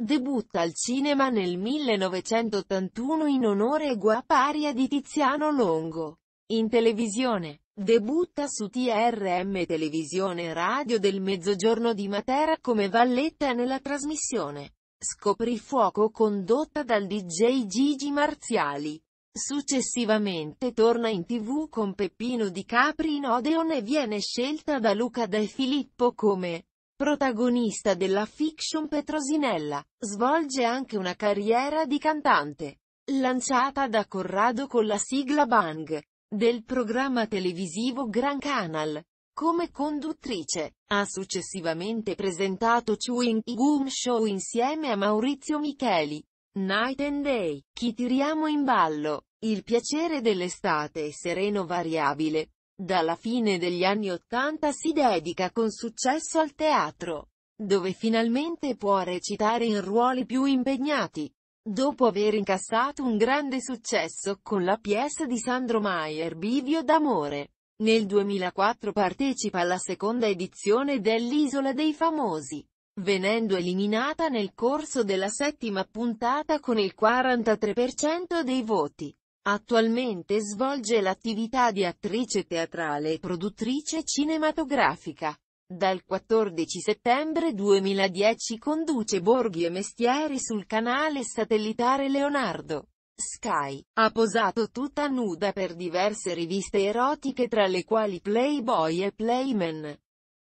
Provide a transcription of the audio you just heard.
Debutta al cinema nel 1981 in onore e guaparia di Tiziano Longo. In televisione, debutta su TRM Televisione Radio del Mezzogiorno di Matera come valletta nella trasmissione Scoprì Fuoco condotta dal DJ Gigi Marziali. Successivamente torna in tv con Peppino Di Capri in Odeon e viene scelta da Luca De Filippo come Protagonista della fiction Petrosinella, svolge anche una carriera di cantante, lanciata da Corrado con la sigla Bang, del programma televisivo Gran Canal. Come conduttrice, ha successivamente presentato Chewing Gum Show insieme a Maurizio Micheli, Night and Day, Chi tiriamo in ballo, Il piacere dell'estate e Sereno Variabile, dalla fine degli anni Ottanta si dedica con successo al teatro, dove finalmente può recitare in ruoli più impegnati. Dopo aver incassato un grande successo con la pièce di Sandro Maier Bivio d'amore, nel 2004 partecipa alla seconda edizione dell'Isola dei Famosi, venendo eliminata nel corso della settima puntata con il 43% dei voti. Attualmente svolge l'attività di attrice teatrale e produttrice cinematografica. Dal 14 settembre 2010 conduce Borghi e Mestieri sul canale satellitare Leonardo. Sky, ha posato tutta nuda per diverse riviste erotiche tra le quali Playboy e Playman.